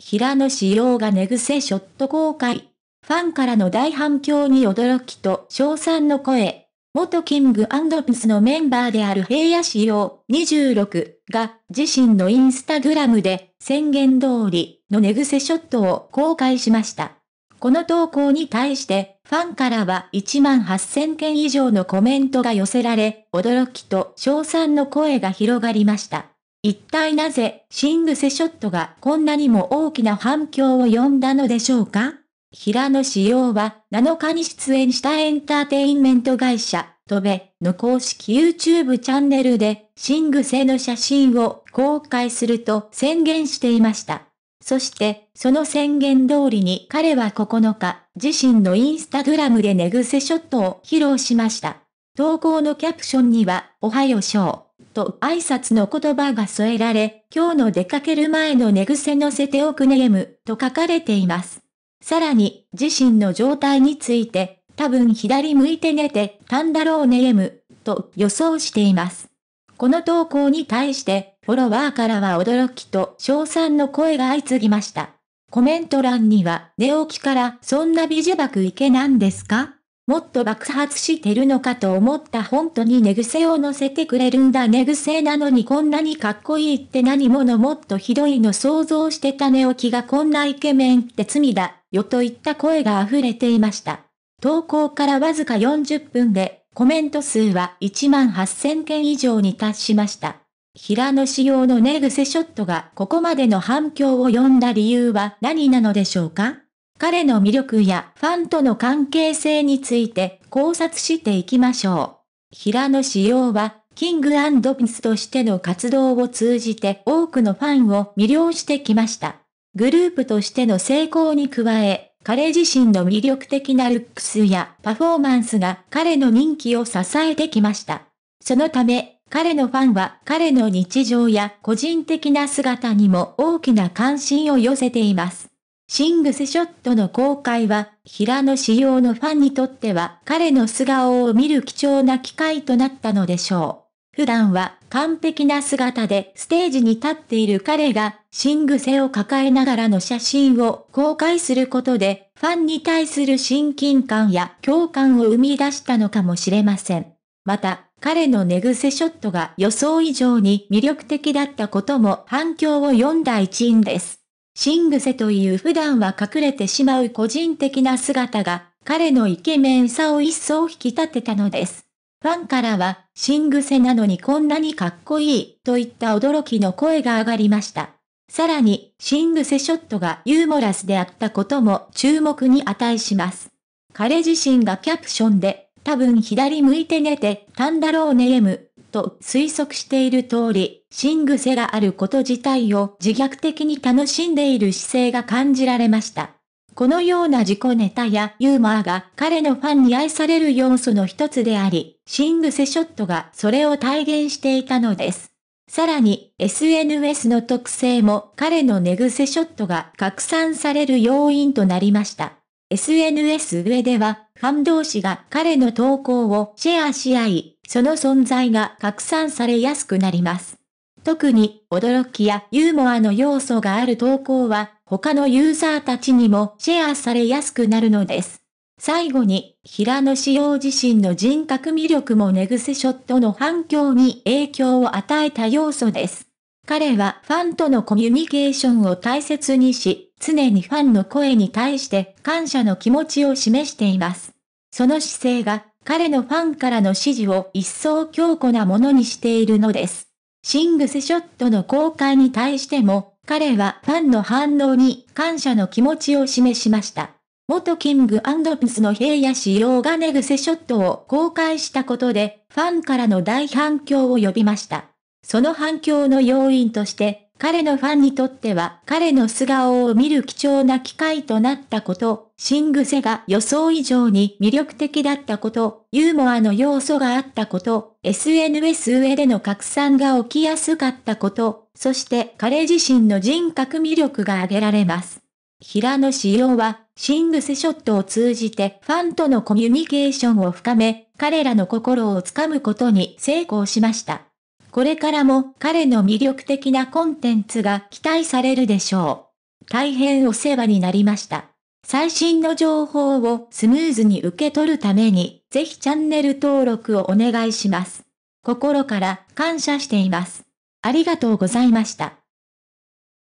平野紫耀が寝癖ショット公開。ファンからの大反響に驚きと称賛の声。元キングピスのメンバーである平野紫耀26が自身のインスタグラムで宣言通りの寝癖ショットを公開しました。この投稿に対してファンからは1万8000件以上のコメントが寄せられ、驚きと称賛の声が広がりました。一体なぜシングセショットがこんなにも大きな反響を呼んだのでしょうか平野志陽は7日に出演したエンターテインメント会社、トベの公式 YouTube チャンネルでシングセの写真を公開すると宣言していました。そして、その宣言通りに彼は9日、自身のインスタグラムで寝癖ショットを披露しました。投稿のキャプションには、おはようショー。と挨拶の言葉が添えられ、今日の出かける前の寝癖乗せておくねえむ、と書かれています。さらに、自身の状態について、多分左向いて寝てたんだろうねえむ、と予想しています。この投稿に対して、フォロワーからは驚きと称賛の声が相次ぎました。コメント欄には、寝起きからそんな美女爆池なんですかもっと爆発してるのかと思った本当に寝癖を乗せてくれるんだ寝癖なのにこんなにかっこいいって何者もっとひどいの想像してた寝起きがこんなイケメンって罪だ、よといった声が溢れていました。投稿からわずか40分で、コメント数は1万8000件以上に達しました。平野仕様の寝癖ショットがここまでの反響を呼んだ理由は何なのでしょうか彼の魅力やファンとの関係性について考察していきましょう。平野紫耀は、キングピスとしての活動を通じて多くのファンを魅了してきました。グループとしての成功に加え、彼自身の魅力的なルックスやパフォーマンスが彼の人気を支えてきました。そのため、彼のファンは彼の日常や個人的な姿にも大きな関心を寄せています。シングスショットの公開は、平野仕様のファンにとっては彼の素顔を見る貴重な機会となったのでしょう。普段は完璧な姿でステージに立っている彼が、シングセを抱えながらの写真を公開することで、ファンに対する親近感や共感を生み出したのかもしれません。また、彼の寝癖ショットが予想以上に魅力的だったことも反響を読んだ一因です。シングセという普段は隠れてしまう個人的な姿が、彼のイケメンさを一層引き立てたのです。ファンからは、シングセなのにこんなにかっこいい、といった驚きの声が上がりました。さらに、シングセショットがユーモラスであったことも注目に値します。彼自身がキャプションで、多分左向いて寝てたんだろうね M と推測している通り、シングセがあること自体を自虐的に楽しんでいる姿勢が感じられました。このような自己ネタやユーモアが彼のファンに愛される要素の一つであり、シングセショットがそれを体現していたのです。さらに、SNS の特性も彼の寝癖ショットが拡散される要因となりました。SNS 上では、ファン同士が彼の投稿をシェアし合い、その存在が拡散されやすくなります。特に驚きやユーモアの要素がある投稿は他のユーザーたちにもシェアされやすくなるのです。最後に、平野紫耀自身の人格魅力もネグセショットの反響に影響を与えた要素です。彼はファンとのコミュニケーションを大切にし、常にファンの声に対して感謝の気持ちを示しています。その姿勢が彼のファンからの支持を一層強固なものにしているのです。シングスショットの公開に対しても、彼はファンの反応に感謝の気持ちを示しました。元キングピスの平野仕様がネグセショットを公開したことで、ファンからの大反響を呼びました。その反響の要因として、彼のファンにとっては彼の素顔を見る貴重な機会となったこと、シングセが予想以上に魅力的だったこと、ユーモアの要素があったこと、SNS 上での拡散が起きやすかったこと、そして彼自身の人格魅力が挙げられます。平野志耀は、シングセショットを通じてファンとのコミュニケーションを深め、彼らの心をつかむことに成功しました。これからも彼の魅力的なコンテンツが期待されるでしょう。大変お世話になりました。最新の情報をスムーズに受け取るために、ぜひチャンネル登録をお願いします。心から感謝しています。ありがとうございました。